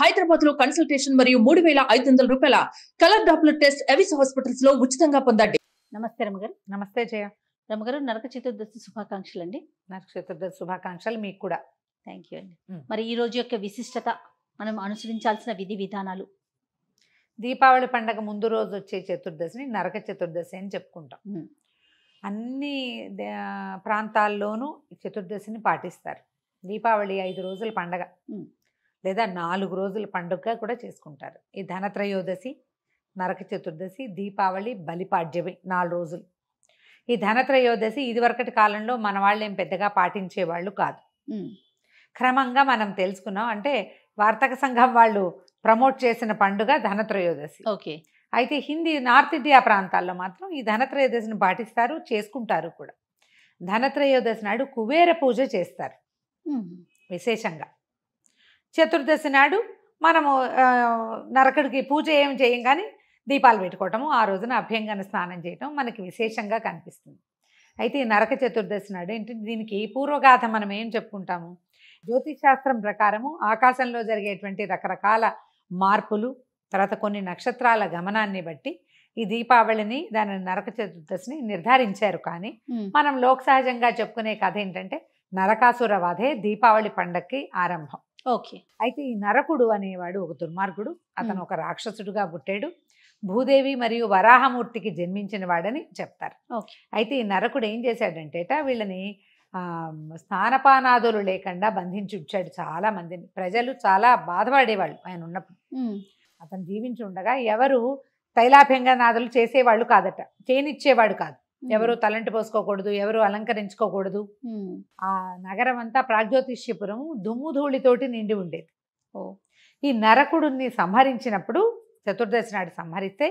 హైదరాబాద్ లో కన్సల్టేషన్ మరియు మూడు వేల ఐదు వందల రూపాయల కలర్ డాప్లర్ టెస్ట్ ఎవిస్ హాస్పిటల్స్ లో ఉచితంగా పొందండి నమస్తే రమగారు నమస్తే జయ రమగారు నరక చతుర్దశి శుభాకాంక్షలు అండి నరక చతుర్దశి శుభాకాంక్షలు మీకు కూడా థ్యాంక్ యూ అండి మరి ఈ రోజు యొక్క విశిష్టత మనం అనుసరించాల్సిన విధి విధానాలు దీపావళి పండగ ముందు రోజు వచ్చే చతుర్దశిని నరక చతుర్దశి అని చెప్పుకుంటాం అన్ని ప్రాంతాల్లోనూ చతుర్దశిని పాటిస్తారు దీపావళి ఐదు రోజుల పండగ లేదా నాలుగు రోజుల పండుగ కూడా చేసుకుంటారు ఈ ధనత్రయోదశి నరక చతుర్దశి దీపావళి బలిపాడ్యమి నాలుగు రోజులు ఈ ధనత్రయోదశి ఇదివరకటి కాలంలో మన వాళ్ళు ఏం పెద్దగా పాటించేవాళ్ళు కాదు క్రమంగా మనం తెలుసుకున్నాం అంటే వార్తక సంఘం వాళ్ళు ప్రమోట్ చేసిన పండుగ ధనత్రయోదశి ఓకే అయితే హిందీ నార్త్ ఇండియా ప్రాంతాల్లో మాత్రం ఈ ధనత్రయోదశిని పాటిస్తారు చేసుకుంటారు కూడా ధనత్రయోదశి నాడు కుబేర పూజ చేస్తారు విశేషంగా చతుర్దశి నాడు మనము నరకుడికి పూజ ఏం చేయం కానీ దీపాలు పెట్టుకోవటము ఆ రోజున అభ్యంగన స్నానం చేయటం మనకి విశేషంగా కనిపిస్తుంది అయితే ఈ నరక చతుర్దశి నాడు ఏంటి దీనికి పూర్వగాథ మనం ఏం చెప్పుకుంటాము శాస్త్రం ప్రకారము ఆకాశంలో జరిగేటువంటి రకరకాల మార్పులు తర్వాత కొన్ని నక్షత్రాల గమనాన్ని బట్టి ఈ దీపావళిని దాని నరక చతుర్దశిని నిర్ధారించారు కానీ మనం లోక్ సహజంగా చెప్పుకునే కథ ఏంటంటే నరకాసుర వధే దీపావళి పండక్కి ఆరంభం ఓకే అయితే ఈ నరకుడు అనేవాడు ఒక దుర్మార్గుడు అతను ఒక రాక్షసుడుగా పుట్టాడు భూదేవి మరియు వరాహమూర్తికి జన్మించిన వాడని చెప్తారు అయితే ఈ నరకుడు ఏం చేశాడంటేట వీళ్ళని స్నానపానాదులు లేకుండా బంధించి ఉంచాడు చాలా మందిని ప్రజలు చాలా బాధపడేవాళ్ళు ఆయన ఉన్నప్పుడు అతను జీవించి ఉండగా ఎవరు తైలాభ్యంగనాదులు చేసేవాళ్ళు కాదట చేయనిచ్చేవాడు కాదు ఎవరు తలంటి పోసుకోకూడదు ఎవరు అలంకరించుకోకూడదు ఆ నగరం అంతా ప్రాగ్జ్యోతిష్యపురం దుమ్ము ధూళితోటి నిండి ఉండేది ఓ ఈ నరకుడిని సంహరించినప్పుడు చతుర్దశి నాడు సంహరిస్తే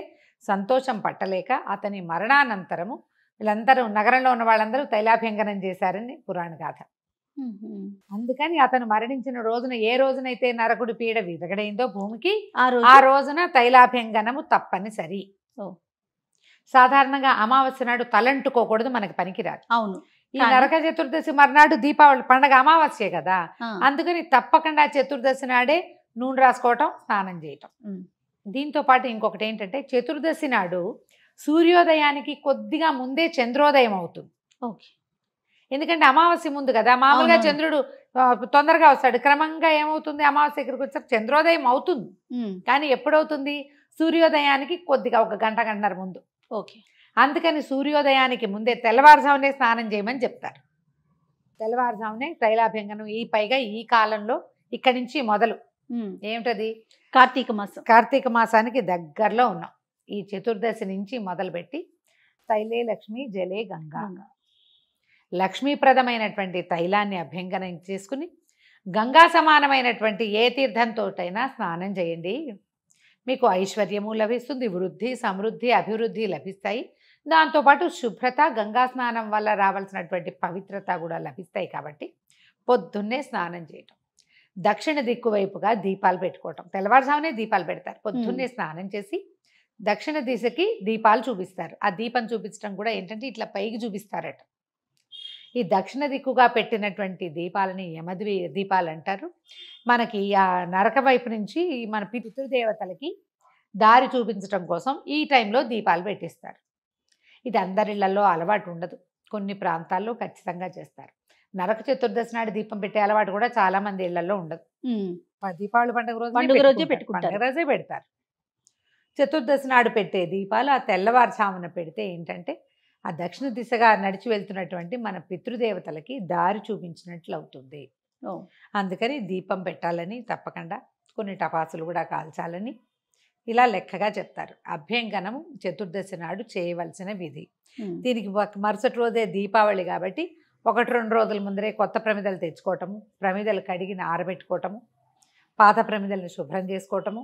సంతోషం పట్టలేక అతని మరణానంతరము వీళ్ళందరూ నగరంలో ఉన్న వాళ్ళందరూ తైలాభ్యంగనం చేశారని పురాణ గాథ అందుకని అతను మరణించిన రోజున ఏ రోజునైతే నరకుడు పీడ విదగడైందో భూమికి ఆ రోజున తైలాభ్యంగనము తప్పనిసరి సాధారణంగా అమావాస్య నాడు తలంటుకోకూడదు మనకి పనికిరాదు అవును ఈ నరక చతుర్దశి మర్నాడు దీపావళి పండగ అమావాస్య కదా అందుకని తప్పకుండా చతుర్దశి నాడే నూనె రాసుకోవటం స్నానం చేయటం దీంతో పాటు ఇంకొకటి ఏంటంటే చతుర్దశి నాడు సూర్యోదయానికి కొద్దిగా ముందే చంద్రోదయం అవుతుంది ఓకే ఎందుకంటే అమావాస్య ముందు కదా మామూలుగా చంద్రుడు తొందరగా వస్తాడు క్రమంగా ఏమవుతుంది అమావాస్య దగ్గరికి వచ్చాక చంద్రోదయం అవుతుంది కానీ ఎప్పుడవుతుంది సూర్యోదయానికి కొద్దిగా ఒక గంట గంటన్నర ముందు ఓకే అందుకని సూర్యోదయానికి ముందే తెల్లవారుజామునే స్నానం చేయమని చెప్తారు తెల్లవారుజామునే తైలాభ్యంగనం ఈ పైగా ఈ కాలంలో ఇక్కడి నుంచి మొదలు ఏమిటది కార్తీక మాసం కార్తీక మాసానికి దగ్గరలో ఉన్నాం ఈ చతుర్దశి నుంచి మొదలుపెట్టి తైలే లక్ష్మి జలే గంగా లక్ష్మీప్రదమైనటువంటి తైలాన్ని అభ్యంగనం చేసుకుని గంగా సమానమైనటువంటి ఏ తీర్థంతోటైనా స్నానం చేయండి మీకు ఐశ్వర్యము లభిస్తుంది వృద్ధి సమృద్ధి అభివృద్ధి లభిస్తాయి దాంతోపాటు శుభ్రత గంగా స్నానం వల్ల రావాల్సినటువంటి పవిత్రత కూడా లభిస్తాయి కాబట్టి పొద్దున్నే స్నానం చేయటం దక్షిణ దిక్కు వైపుగా దీపాలు పెట్టుకోవటం తెల్లవారుజామునే దీపాలు పెడతారు పొద్దున్నే స్నానం చేసి దక్షిణ దిశకి దీపాలు చూపిస్తారు ఆ దీపం చూపించడం కూడా ఏంటంటే ఇట్లా పైకి చూపిస్తారట ఈ దక్షిణ దిక్కుగా పెట్టినటువంటి దీపాలని యమద్వి దీపాలు అంటారు మనకి ఆ నరక వైపు నుంచి మన పితృదేవతలకి దారి చూపించడం కోసం ఈ టైంలో దీపాలు పెట్టిస్తారు ఇది అందరిళ్లలో అలవాటు ఉండదు కొన్ని ప్రాంతాల్లో ఖచ్చితంగా చేస్తారు నరక చతుర్దశి నాడు దీపం పెట్టే అలవాటు కూడా చాలా మంది ఇళ్లలో ఉండదు దీపావళి పండుగ రోజు పండుగ రోజే పెట్టుకుంటారు రోజే పెడతారు చతుర్దశి నాడు పెట్టే దీపాలు ఆ తెల్లవారుజామున పెడితే ఏంటంటే ఆ దక్షిణ దిశగా నడిచి వెళ్తున్నటువంటి మన పితృదేవతలకి దారి చూపించినట్లు అవుతుంది అందుకని దీపం పెట్టాలని తప్పకుండా కొన్ని టపాసులు కూడా కాల్చాలని ఇలా లెక్కగా చెప్తారు అభ్యంగనం చతుర్దశి నాడు చేయవలసిన విధి దీనికి మరుసటి రోజే దీపావళి కాబట్టి ఒకటి రెండు రోజుల ముందరే కొత్త ప్రమిదలు తెచ్చుకోవటము ప్రమిదలు కడిగిన ఆరబెట్టుకోవటము పాత ప్రమిదల్ని శుభ్రం చేసుకోవటము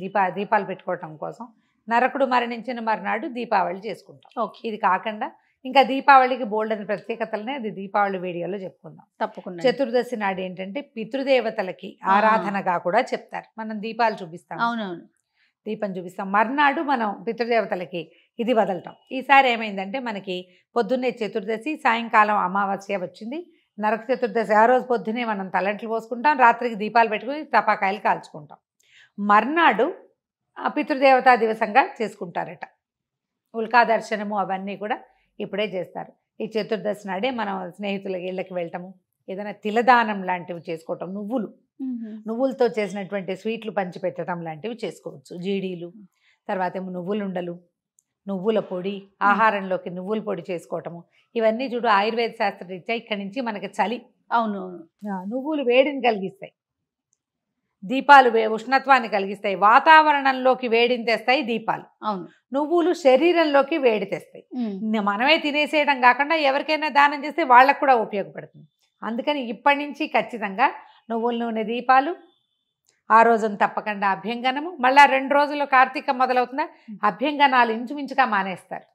దీపా దీపాలు పెట్టుకోవటం కోసం నరకుడు మరణించిన మరునాడు దీపావళి చేసుకుంటాం ఓకే ఇది కాకుండా ఇంకా దీపావళికి బోల్డ్ అనే ప్రత్యేకతలనే అది దీపావళి వీడియోలో చెప్పుకుందాం తప్పకుండా చతుర్దశి నాడు ఏంటంటే పితృదేవతలకి ఆరాధనగా కూడా చెప్తారు మనం దీపాలు చూపిస్తాం అవునవును దీపం చూపిస్తాం మర్నాడు మనం పితృదేవతలకి ఇది వదలటం ఈసారి ఏమైందంటే మనకి పొద్దున్నే చతుర్దశి సాయంకాలం అమావాస్య వచ్చింది నరక చతుర్దశి ఆ రోజు పొద్దునే మనం తలంట్లు పోసుకుంటాం రాత్రికి దీపాలు పెట్టుకుని తపాకాయలు కాల్చుకుంటాం మర్నాడు పితృదేవతా దివసంగా చేసుకుంటారట ఉల్కా దర్శనము అవన్నీ కూడా ఇప్పుడే చేస్తారు ఈ చతుర్దశి నాడే మనం స్నేహితుల ఇళ్ళకి వెళ్ళటము ఏదైనా తిలదానం లాంటివి చేసుకోవటం నువ్వులు నువ్వులతో చేసినటువంటి స్వీట్లు పంచిపెట్టడం లాంటివి చేసుకోవచ్చు జీడీలు తర్వాత ఏమో నువ్వులుండలు నువ్వుల పొడి ఆహారంలోకి నువ్వుల పొడి చేసుకోవటము ఇవన్నీ చూడు ఆయుర్వేద శాస్త్రరీత్యా ఇక్కడి నుంచి మనకి చలి అవును నువ్వులు వేడిని కలిగిస్తాయి దీపాలు ఉష్ణత్వాన్ని కలిగిస్తాయి వాతావరణంలోకి వేడిని తెస్తాయి దీపాలు అవును నువ్వులు శరీరంలోకి వేడి తెస్తాయి మనమే తినేసేయడం కాకుండా ఎవరికైనా దానం చేస్తే వాళ్ళకు కూడా ఉపయోగపడుతుంది అందుకని ఇప్పటి నుంచి ఖచ్చితంగా నువ్వుల నూనె దీపాలు ఆ రోజున తప్పకుండా అభ్యంగనము మళ్ళీ రెండు రోజులు కార్తీకం మొదలవుతుందా అభ్యంగనాలు ఇంచుమించుగా మానేస్తారు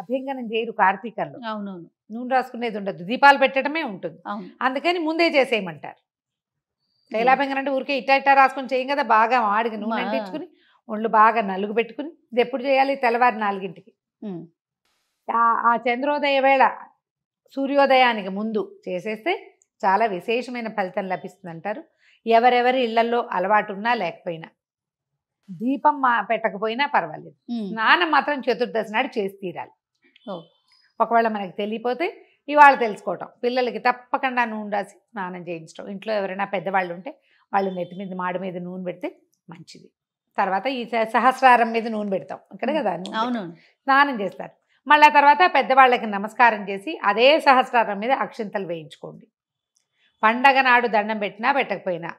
అభ్యంగనం చేయరు కార్తీకంలో అవునవును నూనె రాసుకునేది ఉండదు దీపాలు పెట్టడమే ఉంటుంది అందుకని ముందే చేసేయమంటారు తైలాభంగం అంటే ఊరికే ఇట్ట ఇట్ట రాసుకొని చేయం కదా బాగా ఆడిగి నువ్వు అంటించుకుని ఒళ్ళు బాగా నలుగు పెట్టుకుని ఇది ఎప్పుడు చేయాలి తెల్లవారి నాలుగింటికి ఆ చంద్రోదయ వేళ సూర్యోదయానికి ముందు చేసేస్తే చాలా విశేషమైన ఫలితం లభిస్తుంది అంటారు ఎవరెవరి ఇళ్లలో అలవాటు ఉన్నా లేకపోయినా దీపం పెట్టకపోయినా పర్వాలేదు స్నానం మాత్రం చతుర్దశి నాడు చేసి తీరాలి ఒకవేళ మనకి తెలియపోతే ఇవాళ తెలుసుకోవటం పిల్లలకి తప్పకుండా నూనె రాసి స్నానం చేయించడం ఇంట్లో ఎవరైనా పెద్దవాళ్ళు ఉంటే వాళ్ళు నెత్తి మీద మాడి మీద నూనె పెడితే మంచిది తర్వాత ఈ సహస్రారం మీద నూనె పెడతాం ఇక్కడ కదా అవును స్నానం చేస్తారు మళ్ళీ తర్వాత పెద్దవాళ్ళకి నమస్కారం చేసి అదే సహస్రారం మీద అక్షింతలు వేయించుకోండి పండగ నాడు దండం పెట్టినా పెట్టకపోయినా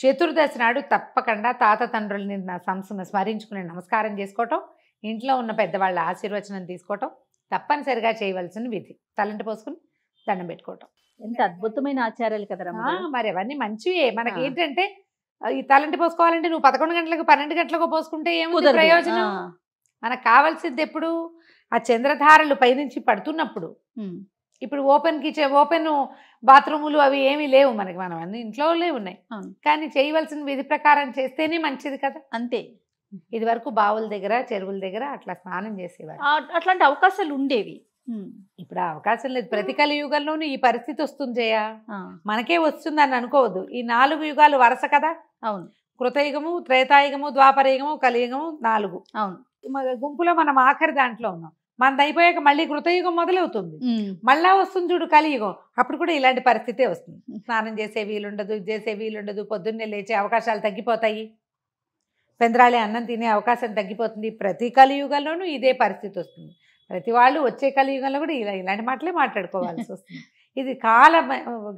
చతుర్దశి నాడు తప్పకుండా తాత తండ్రులని సంస్థను స్మరించుకుని నమస్కారం చేసుకోవటం ఇంట్లో ఉన్న పెద్దవాళ్ళ ఆశీర్వచనం తీసుకోవటం తప్పనిసరిగా చేయవలసిన విధి తలంట పోసుకుని దండం పెట్టుకోవటం ఎంత అద్భుతమైన ఆచారాలు కదా మరి అవన్నీ మంచివే మనకి ఏంటంటే ఈ తలంటి పోసుకోవాలంటే నువ్వు పదకొండు గంటలకు పన్నెండు గంటలకు పోసుకుంటే ఏముంది ప్రయోజనం మనకు కావాల్సింది ఎప్పుడు ఆ చంద్రధారలు పైనుంచి పడుతున్నప్పుడు ఇప్పుడు ఓపెన్ కిచెన్ ఓపెన్ బాత్రూములు అవి ఏమీ లేవు మనకి మనం అన్ని ఇంట్లో ఉన్నాయి కానీ చేయవలసిన విధి ప్రకారం చేస్తేనే మంచిది కదా అంతే ఇది వరకు బావుల దగ్గర చెరువుల దగ్గర అట్లా స్నానం చేసేవారు అట్లాంటి అవకాశాలు ఉండేవి ఇప్పుడు అవకాశం లేదు ప్రతి కల యుగంలోనూ ఈ పరిస్థితి వస్తుంది చేయా మనకే వస్తుంది అని అనుకోవద్దు ఈ నాలుగు యుగాలు వరుస కదా అవును కృతయుగము త్రేతాయుగము ద్వాపరయుగము కలియుగము నాలుగు అవును గుంపులో మనం ఆఖరి దాంట్లో ఉన్నాం మనది అయిపోయాక మళ్ళీ కృతయుగం మొదలవుతుంది మళ్ళా వస్తుంది చూడు కలియుగం అప్పుడు కూడా ఇలాంటి పరిస్థితే వస్తుంది స్నానం చేసే వీలుండదు చేసే వీలుండదు పొద్దున్నే లేచే అవకాశాలు తగ్గిపోతాయి చంద్రాలే అన్నం తినే అవకాశం తగ్గిపోతుంది ప్రతి కలియుగంలోనూ ఇదే పరిస్థితి వస్తుంది ప్రతి వాళ్ళు వచ్చే కలియుగంలో కూడా ఇలా ఇలాంటి మాటలే మాట్లాడుకోవాల్సి వస్తుంది ఇది కాల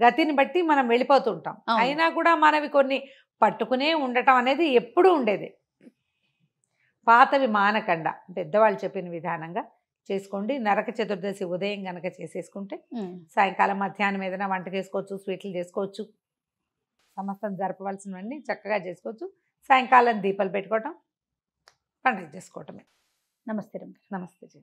గతిని బట్టి మనం వెళ్ళిపోతుంటాం అయినా కూడా మనవి కొన్ని పట్టుకునే ఉండటం అనేది ఎప్పుడూ ఉండేది పాతవి మానకండ పెద్దవాళ్ళు చెప్పిన విధానంగా చేసుకోండి నరక చతుర్దశి ఉదయం గనక చేసేసుకుంటే సాయంకాలం మధ్యాహ్నం ఏదైనా వంట చేసుకోవచ్చు స్వీట్లు చేసుకోవచ్చు సమస్తం జరపవలసినవన్నీ చక్కగా చేసుకోవచ్చు సాయంకాలం దీపాలు పెట్టుకోవటం పండుగ చేసుకోవటమే నమస్తే నమస్తే జీ